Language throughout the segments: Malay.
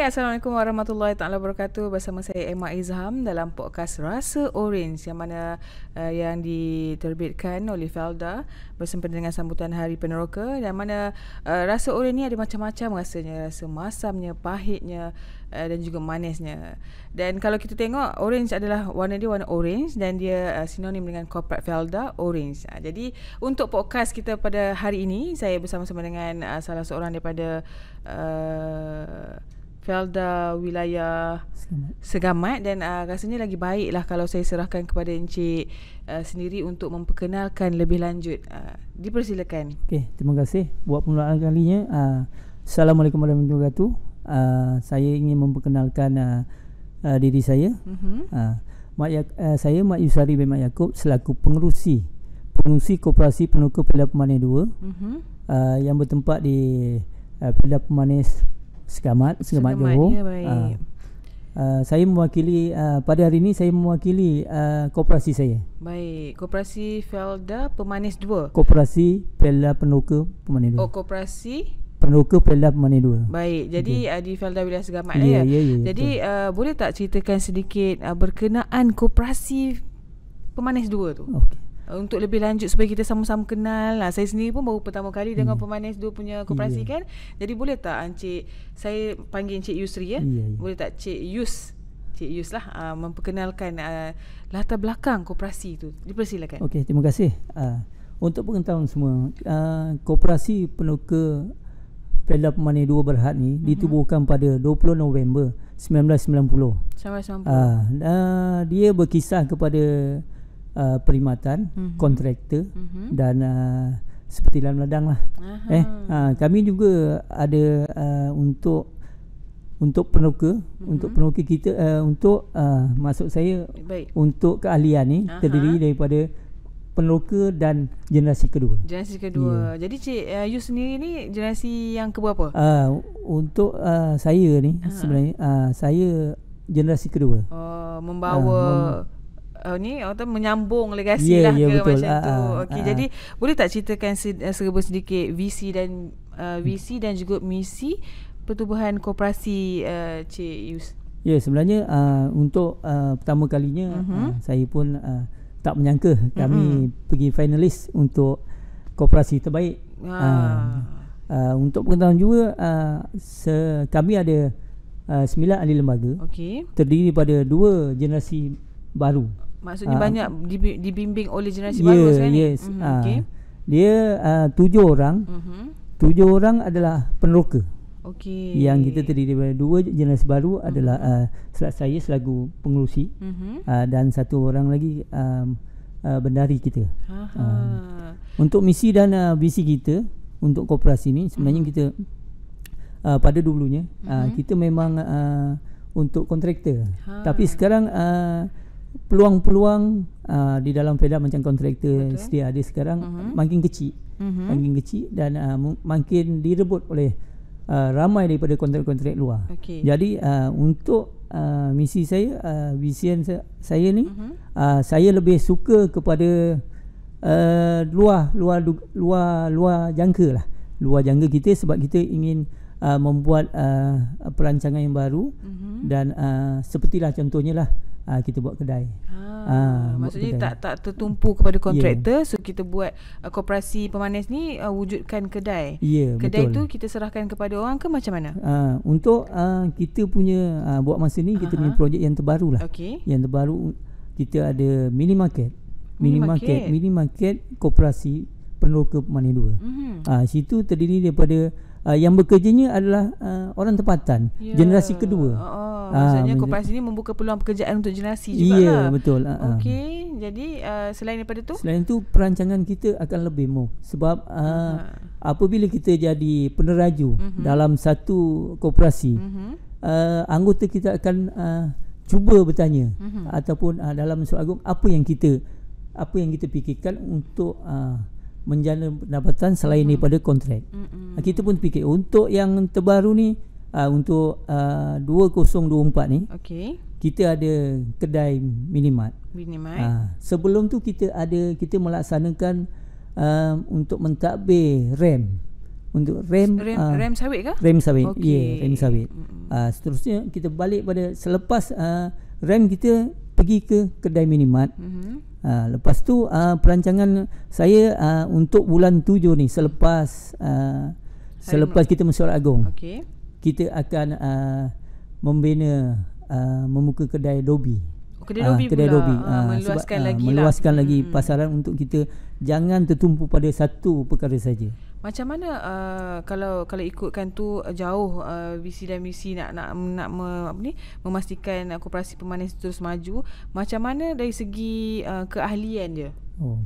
Assalamualaikum warahmatullahi taala wabarakatuh bersama saya Emma Izham dalam podcast Rasa Orange yang mana uh, yang diterbitkan oleh Felda bersama dengan sambutan Hari Peneroka dan mana uh, Rasa Orange ni ada macam-macam rasanya rasa masamnya pahitnya uh, dan juga manisnya. Dan kalau kita tengok orange adalah warna dia warna orange dan dia uh, sinonim dengan corporate Felda orange. Uh, jadi untuk podcast kita pada hari ini saya bersama-sama dengan uh, salah seorang daripada uh, Felda wilayah Segamat dan uh, rasanya lagi baiklah kalau saya serahkan kepada Encik uh, sendiri untuk memperkenalkan lebih lanjut. Uh, dipersilakan. Okey, terima kasih buat permulaan kalinya. Uh, Assalamualaikum warahmatullahi wabarakatuh. Uh, saya ingin memperkenalkan uh, uh, diri saya. Mhm. Uh, ya- uh, saya Mak Yusari bin Mak Yaakob selaku pengerusi pengerusi koperasi penukar Pelabuhan Pemanis 2. Mhm. Uh, yang bertempat di uh, eh, Pilar Pemanis Segamat, Segamat Johor. Ya, Uh. Uh, saya mewakili uh, pada hari ini saya mewakili uh, koperasi saya. Baik, koperasi Felda Pemanis 2. Koperasi Felda Penuka Pemanis 2. Oh, koperasi Penuka Felda Pemanis 2. Baik, jadi okay. di Felda Wilayah Segamat yeah, ya. Yeah, yeah, yeah, ya, jadi uh, boleh tak ceritakan sedikit uh, berkenaan koperasi Pemanis 2 tu? Okey. Eh, untuk lebih lanjut supaya kita sama-sama kenal. Lah. Saya sendiri pun baru pertama kali hmm. dengan pemanis dua punya koperasi yeah. kan. Jadi boleh tak ah, Encik, saya panggil Encik Yusri ya. Yeah, Boleh tak Encik Yus, Encik Yus lah uh, memperkenalkan uh, latar belakang koperasi itu. Dipersilakan. Okey, terima kasih. Uh, untuk pengetahuan semua, uh, koperasi penuka Pelda Pemanis Dua Berhad ni mm-hmm. ditubuhkan pada 20 November 1990. 1990. Uh, uh, dia berkisah kepada uh, perkhidmatan mm-hmm. kontraktor mm-hmm. dan uh, seperti dalam ladang lah Aha. eh uh, kami juga ada uh, untuk untuk penoka mm-hmm. untuk penoka kita uh, untuk uh, maksud saya Baik. untuk keahlian ni Aha. terdiri daripada penoka dan generasi kedua generasi kedua yeah. jadi cik uh, you sendiri ni generasi yang ke berapa uh, untuk uh, saya ni Aha. sebenarnya uh, saya generasi kedua oh membawa uh, uh, ni atau menyambung legasi yeah, lah yeah, ke betul. macam uh, tu. Ah, Okey ah, jadi boleh tak ceritakan eh, serba sedikit visi dan uh, eh, visi dan juga misi pertubuhan koperasi uh, Cik Yus. Ya yeah, sebenarnya uh, untuk uh, pertama kalinya uh-huh. uh, saya pun uh, tak menyangka kami uh-huh. pergi finalis untuk koperasi terbaik. Uh. Uh, uh, untuk pengetahuan juga uh, kami ada uh, sembilan ahli lembaga. Okey. Terdiri pada dua generasi baru. Maksudnya uh, banyak dibimbing oleh generasi yeah, baru sekarang ni? Ya, yes. Uh, mhm, ah. okay. Dia uh, tujuh orang. Uh-huh. Tujuh orang adalah peneroka. Okey. Yang kita terdiri daripada dua generasi baru uh-huh. adalah uh, saya selaku pengurusi uh-huh. uh, dan satu orang lagi um, uh, bendari kita. Uh, untuk misi dan uh, visi kita untuk koperasi ni sebenarnya uh-huh. kita uh, pada dulunya uh-huh. uh, kita memang uh, untuk kontraktor. Ha. Tapi sekarang... Uh, peluang-peluang uh, di dalam fed macam kontraktor okay. sedia ada sekarang uh-huh. makin kecil uh-huh. makin kecil dan uh, makin direbut oleh uh, ramai daripada kontrak-kontrak luar okay. jadi uh, untuk uh, misi saya uh, vision saya, saya ni uh-huh. uh, saya lebih suka kepada uh, luar luar luar luar jangka lah luar jangka kita sebab kita ingin uh, membuat uh, perancangan yang baru mm-hmm. dan uh, sepertilah contohnya lah uh, kita buat kedai. Ha, uh, maksudnya kedai. tak tak tertumpu kepada ya. kontraktor yeah. so kita buat uh, koperasi pemanis ni uh, wujudkan kedai. Yeah, kedai betul. tu kita serahkan kepada orang ke macam mana? Uh, untuk uh, kita punya uh, buat masa ni kita uh-huh. punya projek yang terbaru lah. Okay. Yang terbaru kita ada minimarket. Minimarket, minimarket, minimarket koperasi peneroka pemanah dua. Mm-hmm. Ha, situ terdiri daripada uh, yang bekerjanya adalah uh, orang tempatan, yeah. generasi kedua. Oh, ha, maksudnya koperasi ini membuka peluang pekerjaan untuk generasi juga. Iya, yeah, betul. Ha, Okey, jadi uh, selain daripada tu? Selain itu perancangan kita akan lebih mau sebab uh, ha. apabila kita jadi peneraju mm-hmm. dalam satu koperasi, mm-hmm. uh, anggota kita akan uh, cuba bertanya mm-hmm. ataupun uh, dalam surat agung apa yang kita apa yang kita fikirkan untuk uh, menjana pendapatan selain hmm. daripada kontrak. Hmm. Ah, hmm. Kita pun fikir untuk yang terbaru ni uh, untuk uh, ah, 2024 ni. Okey. Kita ada kedai minimat. Minimat. Uh, sebelum tu kita ada kita melaksanakan uh, untuk mentadbir rem untuk rem rem, uh, rem sawit ke? Rem sawit. Okay. Ya, yeah, rem sawit. Mm. Uh, seterusnya kita balik pada selepas uh, rem kita pergi ke kedai minimart. Mm-hmm. Ha, ah, lepas tu uh, perancangan saya uh, untuk bulan tujuh ni selepas uh, selepas kita mesyuarat agung. Okay. Kita akan uh, membina uh, membuka kedai Dobi. Oh, kedai Dobi. Ah, kedai pula. Dobi. Ah, meluaskan sebab, lagi. Lah. Meluaskan lagi hmm. pasaran hmm. untuk kita jangan tertumpu pada satu perkara saja macam mana uh, kalau kalau ikutkan tu uh, jauh uh, visi dan misi nak nak nak me, apa ni memastikan uh, koperasi pemanis terus maju macam mana dari segi uh, keahlian dia oh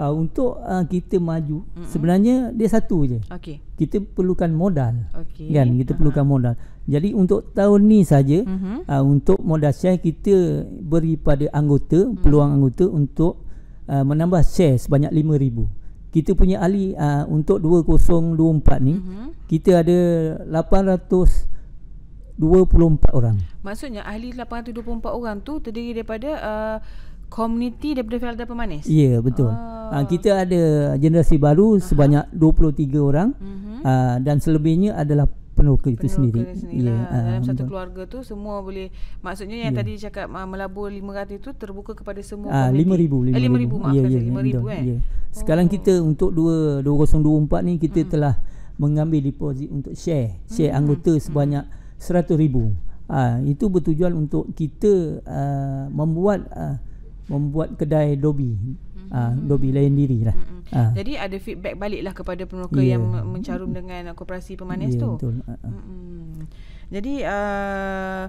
uh, untuk uh, kita maju Mm-mm. sebenarnya dia satu je okey kita perlukan modal okay. kan kita perlukan uh-huh. modal jadi untuk tahun ni saja uh-huh. uh, untuk modal share kita beri pada anggota uh-huh. peluang anggota untuk uh, menambah share sebanyak 5000 kita punya ahli uh, untuk 2024 ni mm-hmm. kita ada 824 orang maksudnya ahli 824 orang tu terdiri daripada uh, daripada Felda Pemanis? Ya, yeah, betul. Ah, oh. Uh, kita ada generasi baru uh-huh. sebanyak 23 orang uh-huh. uh, dan selebihnya adalah penuh ke itu sendiri. Ya, yeah. Ha. dalam um, satu keluarga tu semua boleh maksudnya yang yeah. tadi cakap melabur 500 itu terbuka kepada semua. Ah 5000 5000 eh, maaf 5000 ya, ya, ya, eh. Sekarang kita oh. untuk 2 2024 ni kita mm. telah mengambil deposit untuk share, share mm. anggota hmm. sebanyak mm. 100000. Ah itu bertujuan untuk kita uh, membuat uh, membuat kedai dobi, mm-hmm. Ah, uh, lobi lain diri lah hmm uh. jadi ada feedback balik lah kepada penoka yeah. yang mencarum hmm. dengan kooperasi ya, pemanis yeah, tu betul. Mm-hmm. jadi uh,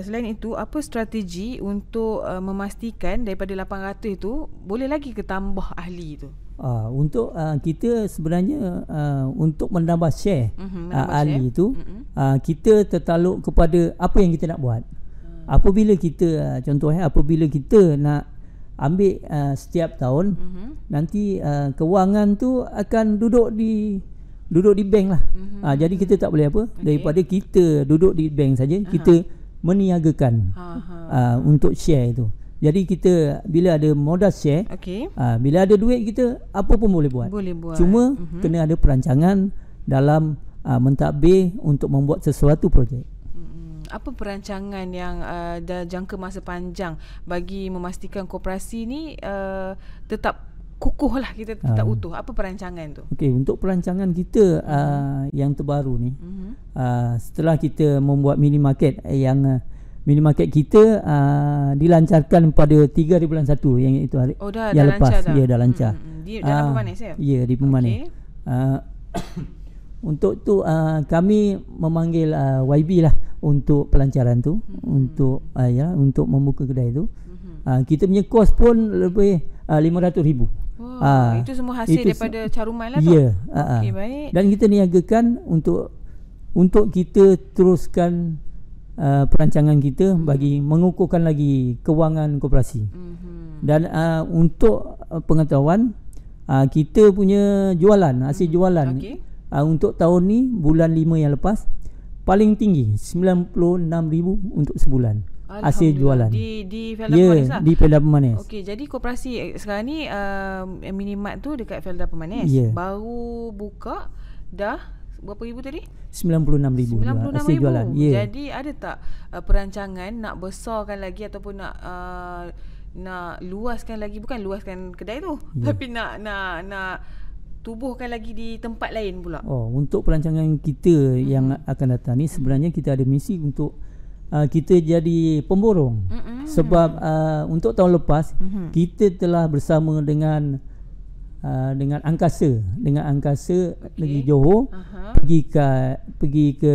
selain itu apa strategi untuk uh, memastikan daripada 800 itu boleh lagi ke tambah ahli tu Uh, untuk uh, kita sebenarnya uh, untuk menambah share uh-huh, menambah uh, ahli share. itu uh-huh. Mhm. uh, kita tertaluk kepada apa yang kita nak buat Hmm. apabila kita ah, contohnya eh, apabila kita nak ambil uh, setiap tahun mm-hmm. nanti uh, kewangan tu akan duduk di duduk di bank lah mm-hmm. uh, jadi kita tak boleh apa okay. daripada kita duduk di bank saja uh-huh. kita meniagakan uh-huh. uh, untuk share itu jadi kita bila ada modal share okay. uh, bila ada duit kita apa pun boleh buat boleh buat cuma mm-hmm. kena ada perancangan dalam uh, mentadbir untuk membuat sesuatu projek apa perancangan yang uh, dah jangka masa panjang bagi memastikan koperasi ni uh, tetap kukuh lah kita tetap uh, utuh apa perancangan tu okey untuk perancangan kita uh, hmm. yang terbaru ni uh-huh. uh, setelah kita membuat mini market eh, yang uh, market kita uh, dilancarkan pada 3 bulan 1 yang itu hari oh, dah, yang dah lepas dia dah. Ya, dah lancar hmm, hmm di dalam uh, ah, pemanis ya ya di pemanis okay. uh, untuk tu uh, kami memanggil uh, YB lah untuk pelancaran tu hmm untuk uh, ya untuk membuka kedai tu hmm uh, kita punya kos pun lebih uh, ah, 500 ribu Oh, uh, itu semua hasil itu daripada se- caruman lah tu. Ya. Yeah, uh, uh. Dan kita niagakan untuk untuk kita teruskan uh, perancangan kita hmm bagi mengukuhkan lagi kewangan koperasi. hmm Dan uh, untuk uh, pengetahuan, uh, kita punya jualan, hasil hmm jualan okay. uh, untuk tahun ni, bulan lima yang lepas, paling tinggi 96000 untuk sebulan hasil jualan di di Felda ya, yeah, Pemanis lah? di Felda Pemanis okey jadi koperasi eh, sekarang ni uh, eh, minimart tu dekat Felda Pemanis yeah. baru buka dah berapa ribu tadi 96000 ribu 96 hasil ribu. jualan yeah. jadi ada tak uh, perancangan nak besarkan lagi ataupun nak uh, nak luaskan lagi bukan luaskan kedai tu yeah. tapi nak nak nak tubuhkan lagi di tempat lain pula. Oh, untuk perancangan kita hmm yang akan datang ni sebenarnya kita ada misi untuk uh, kita jadi pemborong. hmm Sebab uh, untuk tahun lepas hmm kita telah bersama dengan uh, dengan angkasa, dengan angkasa okay. negeri Johor uh pergi ke pergi ke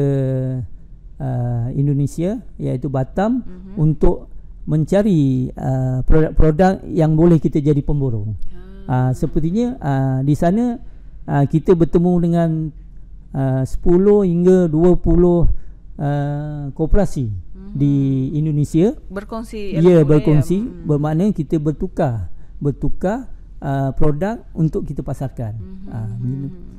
uh, Indonesia iaitu Batam hmm untuk mencari uh, produk-produk yang boleh kita jadi pemborong. hmm uh, sepertinya uh, di sana uh, kita bertemu dengan uh, 10 hingga 20 uh, koperasi hmm. di Indonesia berkongsi ya berkongsi ya. Hmm. bermakna kita bertukar bertukar uh, produk untuk kita pasarkan hmm. uh,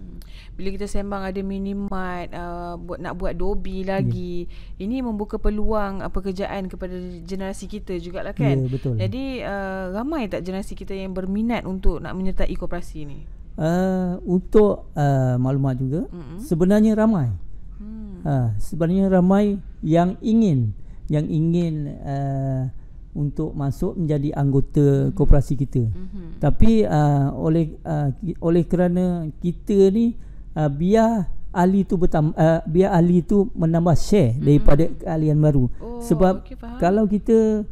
bila kita sembang ada minimart uh, buat nak buat dobi ya. lagi yeah. ini membuka peluang uh, pekerjaan kepada generasi kita juga lah ya, kan yeah, betul. jadi uh, ramai tak generasi kita yang berminat untuk nak menyertai koperasi ni uh, untuk uh, maklumat juga mm-hmm. sebenarnya ramai hmm. Uh, sebenarnya ramai yang ingin yang ingin uh, untuk masuk menjadi anggota mm-hmm. koperasi kita mm-hmm. tapi uh, oleh uh, oleh kerana kita ni uh, ah, biar ahli tu bertambah uh, biar ahli tu menambah share mm-hmm. daripada keahlian baru oh, sebab okay, kalau kita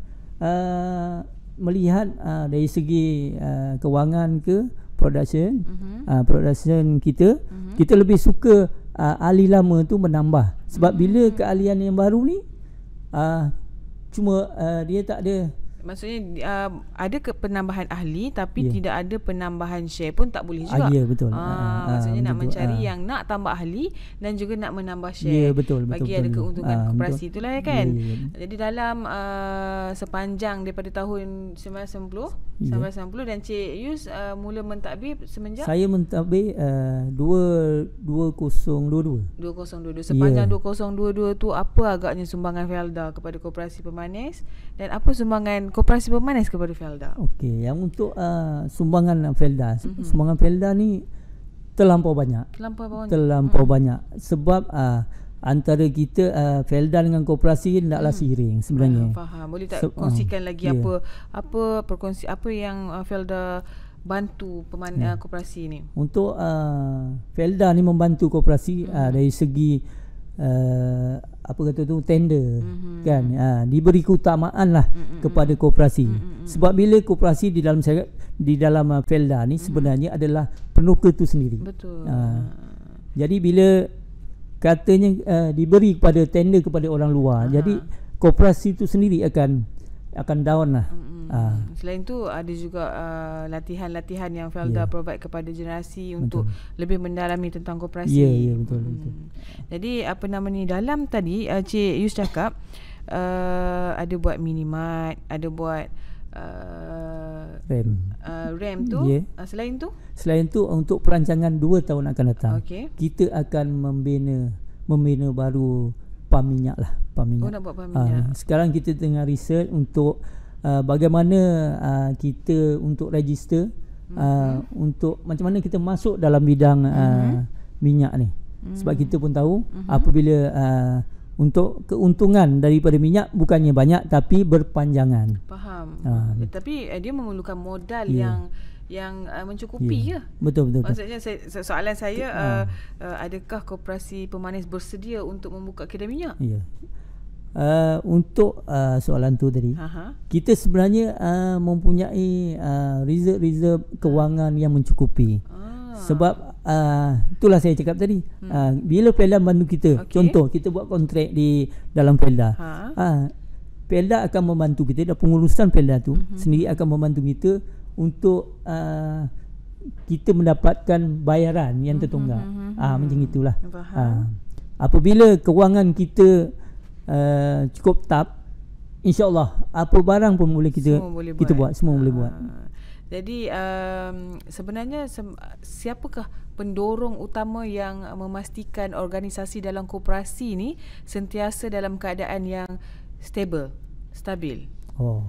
uh, melihat uh, dari segi uh, kewangan ke production mm-hmm. uh, production kita mm-hmm. kita lebih suka uh, ahli lama tu menambah sebab mm-hmm. bila keahlian yang baru ni uh, cuma uh, dia tak ada maksudnya uh, ada ke penambahan ahli tapi yeah. tidak ada penambahan share pun tak boleh juga. Ah, ya yeah, betul. Ah, ah, ah maksudnya betul. nak mencari ah. yang nak tambah ahli dan juga nak menambah ya, share. yeah, betul betul. Bagi betul, ada keuntungan ah, koperasi betul. itulah ya kan. Yeah, yeah. Ya. Jadi dalam uh, sepanjang daripada tahun 1990 yeah. sampai 90 dan Cik Yus uh, mula mentadbir semenjak Saya mentadbir uh, 2 2022. 2022 sepanjang yeah. 2022 tu apa agaknya sumbangan Felda kepada koperasi pemanis dan apa sumbangan kooperasi pemanis kepada Felda. Okey, yang untuk uh, sumbangan ah, Felda, mm-hmm. sumbangan Felda ni terlampau banyak. Terlampau banyak. Terlampau mm. banyak. Sebab uh, antara kita uh, Felda dengan kooperasi hendaklah mm. Mm-hmm. siring sebenarnya. Uh, faham. Boleh tak Se- kongsikan uh, lagi yeah. apa apa perkongsi apa yang uh, Felda bantu pemanis yeah. Ya. uh, kooperasi ni? Untuk uh, Felda ni membantu kooperasi mm. Mm-hmm. uh, dari segi apa kata tu tender mm-hmm. kan ha, diberi keutamaan lah mm-hmm. kepada koperasi mm-hmm. sebab bila koperasi di dalam syarikat di dalam uh, felda ni mhm. sebenarnya mm-hmm. adalah penuka tu sendiri ha, jadi bila katanya uh, diberi kepada tender kepada orang luar uh-huh. jadi koperasi tu sendiri akan akan down lah. Mm-hmm. Uh. Selain tu ada juga uh, latihan-latihan yang Felda yeah. Ya. provide kepada generasi betul. untuk lebih mendalami tentang koperasi. Ya, yeah, yeah, betul, mm. betul. Jadi apa nama ni dalam tadi uh, Cik Yus cakap uh, ada buat minimat, ada buat Uh, RAM uh, RAM tu yeah. Ya. uh, selain tu selain tu untuk perancangan 2 tahun akan datang okay. kita akan membina membina baru pam minyak lah pam minyak. Oh pam ah, minyak. Uh, sekarang kita tengah research untuk uh, bagaimana uh, kita untuk register uh, mm-hmm. untuk macam mana kita masuk dalam bidang uh, mm-hmm. minyak ni. Mm-hmm. kita pun tahu mm-hmm. apabila uh, untuk keuntungan daripada minyak bukannya banyak tapi berpanjangan. Faham. Uh, tapi uh, dia memerlukan modal yeah. yang yang uh, mencukupi yeah. ke? Betul betul. Maksudnya Saya, soalan saya uh, hmm. uh, adakah koperasi pemanis bersedia untuk membuka kedai minyak? Ya. Yeah. Uh, untuk uh, soalan tu tadi Aha. kita sebenarnya uh, mempunyai uh, reserve-reserve kewangan yang mencukupi ah. sebab uh, itulah saya cakap tadi hmm. uh, bila Pelda membantu kita okay. contoh kita buat kontrak di dalam Pelda ha. uh, ah, Pelda akan membantu kita dan pengurusan Pelda tu uh-huh. sendiri akan membantu kita untuk uh, kita mendapatkan bayaran yang mhm, tertunggak. Mm-hmm. Mhm. Ah macam itulah. Ah apabila kewangan kita uh, cukup tap insyaallah apa barang pun boleh kita boleh kita buat. buat, semua boleh ah. buat. Jadi um, sebenarnya se- siapakah pendorong utama yang memastikan organisasi dalam koperasi ini sentiasa dalam keadaan yang stable, stabil? Oh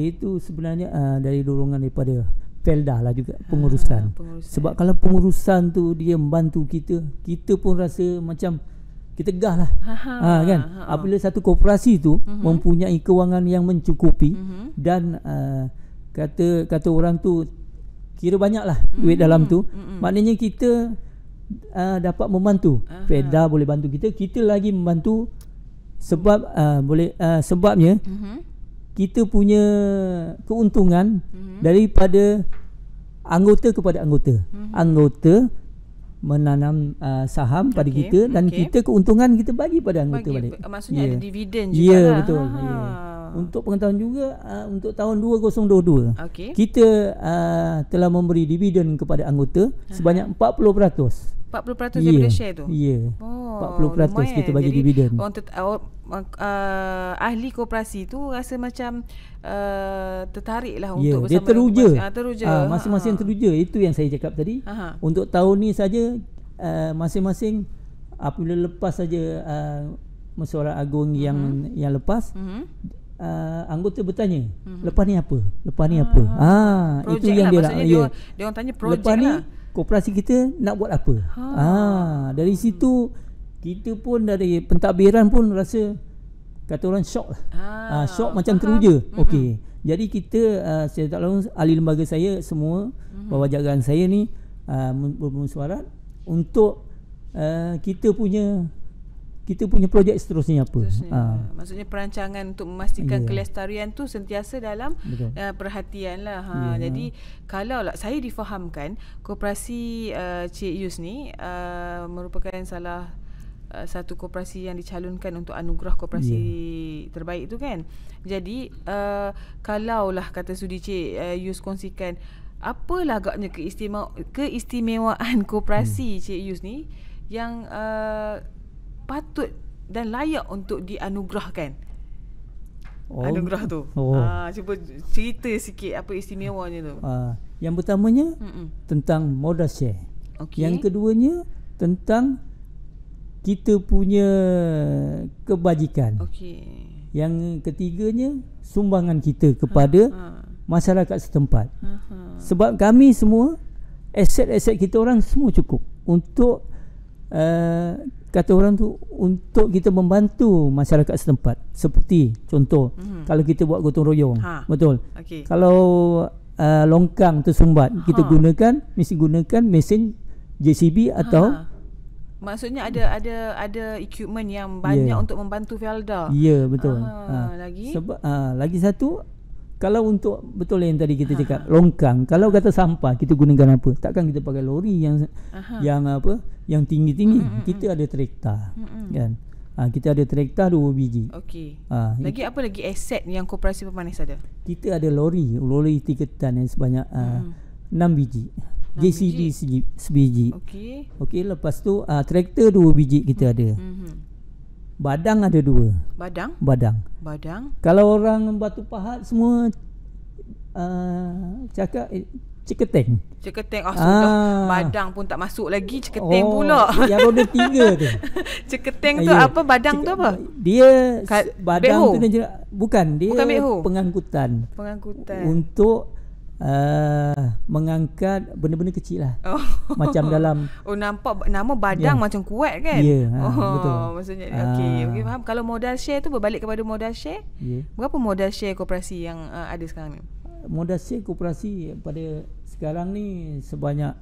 itu sebenarnya uh, dari dorongan daripada Felda lah juga ah, pengurusan. pengurusan. Sebab kalau pengurusan tu dia membantu kita, kita pun rasa macam kita gah lah. Ha, ha, ah, ha, kan? Ha, ha. Apabila satu koperasi tu uh-huh. mempunyai kewangan yang mencukupi uh-huh. dan uh, kata kata orang tu kira banyak lah mhm, duit uh-huh. dalam tu, uh-huh. maknanya kita uh, dapat membantu. Uh-huh. Felda boleh bantu kita, kita lagi membantu sebab uh, boleh uh, sebabnya uh-huh kita punya keuntungan mm-hmm. daripada anggota kepada anggota. Mm-hmm. Anggota menanam uh, saham okay. pada kita dan okay. kita keuntungan kita bagi pada anggota bagi, balik. Maksudnya yeah. ada ya. dividen juga. Ya yeah, betul. Ha. Ya. Yeah untuk pengetahuan juga uh, untuk tahun 2022 okay. kita uh, telah memberi dividen kepada anggota uh-huh. sebanyak 40% 40% daripada yeah. share tu. Ya. Yeah. Oh, 40% kita bagi Jadi, dividen. Orang uh, uh, ahli koperasi tu rasa macam uh, lah yeah. untuk bersama. Dia ah, teruja. Ah, teruja. Uh, masing-masing uh. teruja. Itu yang saya cakap tadi. Uh-huh. Untuk tahun ni saja uh, masing-masing apabila lepas saja uh, mesuara agung uh-huh. yang mhm. yang lepas. Uh-huh uh, anggota bertanya, hmm lepas ni apa? Lepas ni ah, apa? Ha, ah, lah, itu yang lah, dia nak. Dia, yeah. dia orang tanya projek lepas lah. ni koperasi kita nak buat apa? Ha, ah, dari situ kita pun dari pentadbiran pun rasa kata orang syok lah. Ha, ah, ah syok macam uh-huh. teruja. Mm-hmm. Okey. Jadi kita uh, saya tak tahu ahli lembaga saya semua mm-hmm. bawah jagaan saya ni uh, bermusyawarah untuk uh, kita punya kita punya projek seterusnya apa seterusnya. Ha. maksudnya perancangan untuk memastikan yeah. kelestarian tu sentiasa dalam uh, perhatian lah ha. yeah. jadi kalau lah, saya difahamkan koperasi uh, Cik Yus ni uh, merupakan salah Uh, satu koperasi yang dicalonkan untuk anugerah koperasi yeah. terbaik itu kan. Jadi uh, lah kata Sudi Cik uh, Yus kongsikan apalah agaknya keistimewa keistimewaan koperasi hmm. Cik Yus ni yang uh, patut dan layak untuk dianugerahkan. Oh. Anugerah tu. Oh. Ha, cuba cerita sikit apa istimewanya tu. Ha, yang pertamanya Mm-mm. tentang modal share. Okay. Yang keduanya tentang kita punya kebajikan. Okay. Yang ketiganya sumbangan kita kepada Ha-ha. masyarakat setempat. Ha, ha Sebab kami semua aset-aset kita orang semua cukup untuk uh, kata orang tu untuk kita membantu masyarakat setempat seperti contoh mm-hmm. kalau kita buat gotong royong ha. betul okay. kalau uh, longkang tersumbat ha. kita gunakan mesti gunakan mesin JCB atau ha, ha. maksudnya ada ada ada equipment yang ya. banyak yeah. untuk membantu Felda ya yeah, betul ha. Ha. lagi sebab uh, lagi satu kalau untuk betul yang tadi kita cakap Aha. longkang kalau kata sampah kita gunakan apa takkan kita pakai lori yang Aha. yang apa yang tinggi-tinggi mm-hmm. kita ada traktor mm-hmm. kan ha, kita ada traktor dua biji okey ha, lagi apa lagi aset yang koperasi pemanis ada kita ada lori lori tiketan yang sebanyak mm. uh, 6 biji JCD sebiji okey okey lepas tu uh, ah, traktor dua biji kita mm-hmm. ada Badang ada dua. Badang? Badang. Badang. Kalau orang Batu Pahat semua uh, cakap eh, ceketeng. Ceketeng, Oh, ah, ah. sudah. Badang pun tak masuk lagi. ceketeng oh, pula. Yang roda tiga tu. Ceketeng tu Ayu. apa? Badang Cik, tu apa? Dia Kat, badang beho. tu bukan. Dia bukan pengangkutan. Pengangkutan. Untuk uh, mengangkat benda-benda kecil lah. Oh. Macam dalam Oh nampak nama badang yeah. macam kuat kan? Ya, yeah, oh, betul. Maksudnya uh, okey, ah. okay, faham. Kalau modal share tu berbalik kepada modal share? Yeah. Berapa modal share koperasi yang uh, ada sekarang ni? Modal share koperasi pada sekarang ni sebanyak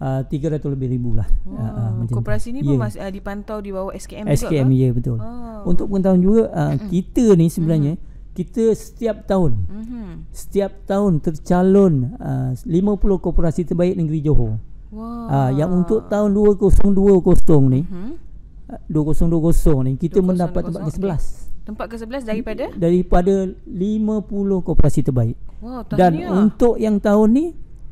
uh, 300 lebih ribu lah. Wow. Uh, koperasi ni yeah. pun ya. masih uh, dipantau di bawah SKM, SKM ya yeah, betul. Oh. Untuk pengetahuan juga uh, kita ni sebenarnya kita setiap tahun mm-hmm. setiap tahun tercalon ah, uh, 50 korporasi terbaik negeri Johor. Wah. Wow. Uh, ah, yang untuk tahun 2020 ni mm-hmm. 2020 ni kita 2020, mendapat tempat ke-11. Okay. Tempat ke-11 daripada daripada 50 korporasi terbaik. Wow, Dan lah. untuk yang tahun ni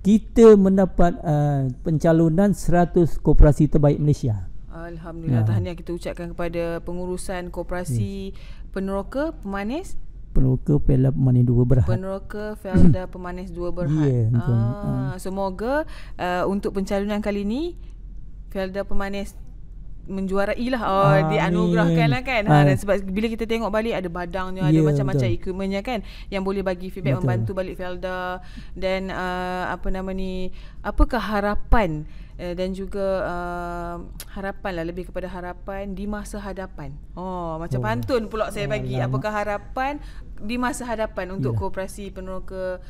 kita mendapat uh, pencalonan 100 korporasi terbaik Malaysia. Alhamdulillah ya. tahniah kita ucapkan kepada pengurusan korporasi ya. peneroka pemanis peneroka Felda Pemanis Dua Berhad. Peneroka Felda Pemanis Dua Berhad. yeah, ya, ah, semoga uh, untuk pencalonan kali ini Felda Pemanis menjuarai lah oh, ah, dianugerahkan lah kan ha, dan sebab bila kita tengok balik ada badangnya yeah, ada ya, macam-macam betul. equipmentnya kan yang boleh bagi feedback betul. membantu balik Felda dan uh, apa nama ni apakah harapan uh, dan juga uh, harapan lah lebih kepada harapan di masa hadapan oh macam oh, pantun pula saya bagi alam. Ya, ya. apakah harapan di masa hadapan untuk yeah. kooperasi peneroka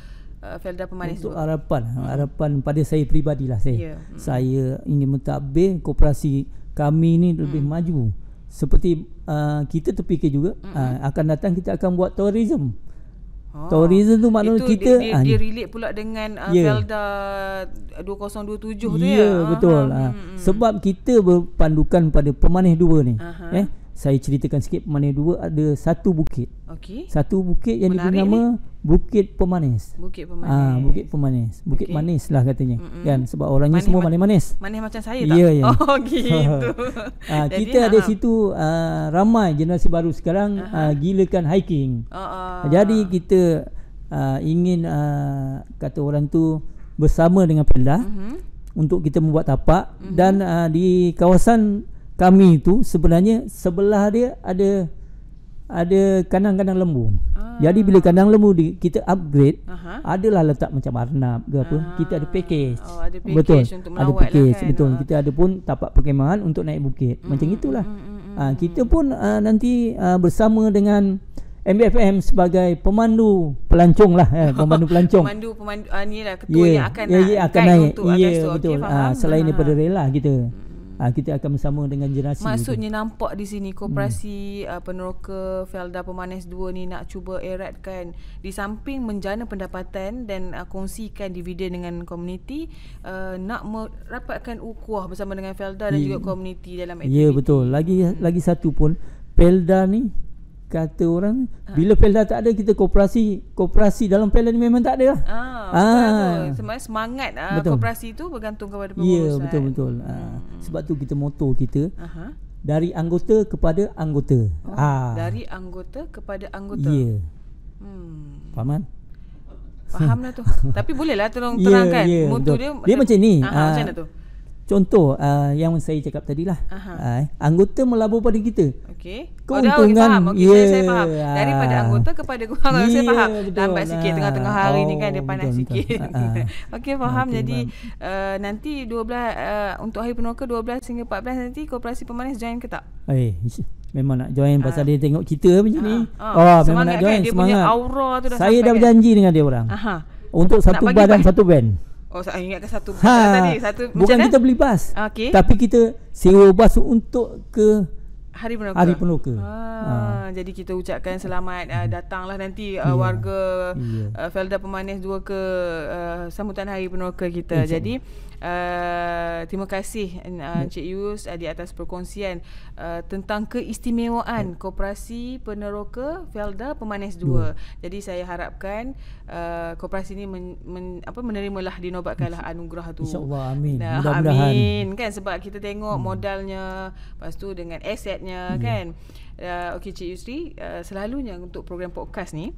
uh, Felda Pemanis Untuk harapan hmm. Harapan pada saya peribadilah saya yeah. Hmm. Saya ingin mentadbir Kooperasi kami ni lebih hmm. maju seperti uh, kita terfikir juga hmm. uh, akan datang kita akan buat tourism Oh. Tourism tu maknanya itu kita dia, dia, ah, dia relate pula dengan uh, yeah. Velda 2027 tu yeah, ya. Ya betul. Ah. ah hmm, hmm. Sebab kita berpandukan pada pemanis dua ni. Uh-huh. Eh, saya ceritakan sikit pemanis dua ada satu bukit. Okey. Satu bukit yang Menarik dia bernama Bukit Pemanis. Bukit ah, Pemanis. Ah, Bukit Pemanis. Bukit okay. Manis lah katanya. Mm-mm. Kan sebab orangnya manis, semua manis-manis. Manis macam saya ya, tak? Ya, Oh gitu. ah, Jadi kita nah. ada ha. situ ah, ramai generasi baru sekarang uh-huh. ah, gilakan hiking. Uh-uh. Jadi kita ah, ingin ah, kata orang tu bersama dengan Pelda uh-huh. Mhm. untuk kita membuat tapak uh-huh. dan ah, di kawasan kami itu sebenarnya sebelah dia ada ada kandang-kandang lembu. Ah. Jadi bila kandang lembu di, kita upgrade, uh adalah letak macam arnab ke apa, uh kita ada package. Oh, ada package betul. untuk ada package, lah kan. Betul. Oh. Kita ada pun tapak perkhemahan untuk naik bukit. mm Macam hmm, itulah. Mm-hmm. kita pun uh, nanti uh, bersama dengan MBFM sebagai pemandu pelancong lah eh, pemandu pelancong pemandu pemandu uh, ni lah ketua yeah. yang akan yeah, ya, ya, nak yeah, akan naik ya yeah, betul okay, faham. selain ha. daripada rela kita Ha, kita akan bersama dengan generasi Maksudnya itu. nampak di sini Koperasi hmm. uh, peneroka Felda Pemanis 2 ni Nak cuba eratkan Di samping menjana pendapatan Dan uh, kongsikan dividen dengan komuniti uh, Nak merapatkan ukuah bersama dengan Felda Dan hmm. juga komuniti dalam aktiviti Ya betul Lagi hmm. lagi satu pun Felda ni kata orang ha. bila Pelda tak ada kita koperasi koperasi dalam Pelda ni memang tak ada lah. Ha, ha. Semua semangat ah, betul. Uh, koperasi tu bergantung kepada ya, pengurus. Ya betul kan? betul. Ha. Sebab tu kita moto kita Aha. dari anggota kepada anggota. Oh, ha. Dari anggota kepada anggota. Ya. Hmm. Faham kan? Fahamlah tu. Tapi bolehlah tolong ya, terangkan. Ya, ya, moto dia, dia macam ni. Aha, ha. macam mana tu? Contoh uh, yang saya cakap tadi lah uh, ah, Anggota melabur pada kita Okey, Oh keuntungan, dah okay, faham okay, yeah. saya, saya faham Daripada anggota kepada keuangan yeah, Saya faham Lambat nah. sikit tengah-tengah hari oh, ni kan Dia oh, panas betul, sikit betul. Ah, okay faham okay, Jadi uh, nanti 12 uh, eh, Untuk hari penuh ke 12 hingga 14 nanti Kooperasi Pemanis join ke tak? Eh Memang nak join pasal uh. dia tengok kita macam ni. Uh. Oh, semangat memang nak join. Kan? Dia semangat. punya aura tu dah saya dah kan? berjanji kan? dengan dia orang. Aha. Untuk satu badan, satu band. Oh, saya ke satu bas ha, tadi. Satu, bukan kita beli bas. Okay. Tapi kita sewa bas untuk ke Hari Pramuka. Hari Pramuka. Ah, ah. jadi kita ucapkan selamat uh, datanglah nanti yeah. uh, warga yeah. uh, Felda Pemanis dua ke uh, sambutan Hari Pramuka kita. Yeah, jadi uh, terima kasih Encik ya. uh, Yus uh, di atas perkongsian uh, tentang keistimewaan yeah. koperasi peneroka Felda Pemanis 2. Jadi saya harapkan uh, koperasi ini men, men, apa menerimalah dinobatkanlah anugerah tu. insya amin. Nah, mudah Amin kan sebab kita tengok hmm. modalnya lepas tu dengan aset sebaliknya hmm. kan uh, Okay Cik Yusri uh, Selalunya untuk program podcast ni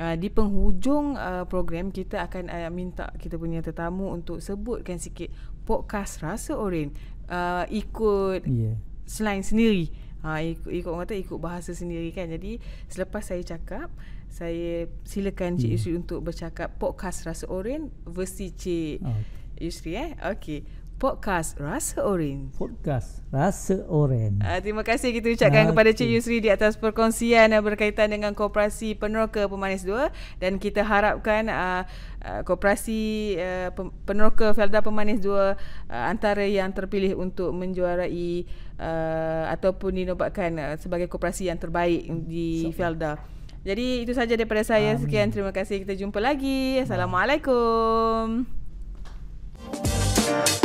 Uh, di penghujung uh, program kita akan uh, minta kita punya tetamu untuk sebutkan sikit podcast rasa orang uh, ikut yeah. slang sendiri uh, ikut ikut kata ikut bahasa sendiri kan jadi selepas saya cakap saya silakan Cik yeah. Yusri untuk bercakap podcast rasa orang versi Cik ah, okay. Yusri eh okey podcast Rasa Orange. Podcast Rasa Orange. Uh, terima kasih kita ucapkan okay. kepada Cik Yusri di atas perkongsian yang ah, berkaitan dengan koperasi peneroka pemanis 2 dan kita harapkan uh, Uh, koperasi uh, peneroka Felda Pemanis 2 uh, antara yang terpilih untuk menjuarai uh, ataupun dinobatkan uh, sebagai koperasi yang terbaik di so, Felda. Jadi itu saja daripada saya. Amin. Sekian terima kasih. Kita jumpa lagi. Assalamualaikum. Bye.